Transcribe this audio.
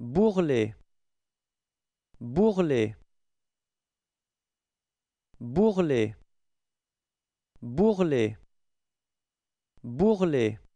Bourlet Bourlet Bourlet Bourlet Bourlet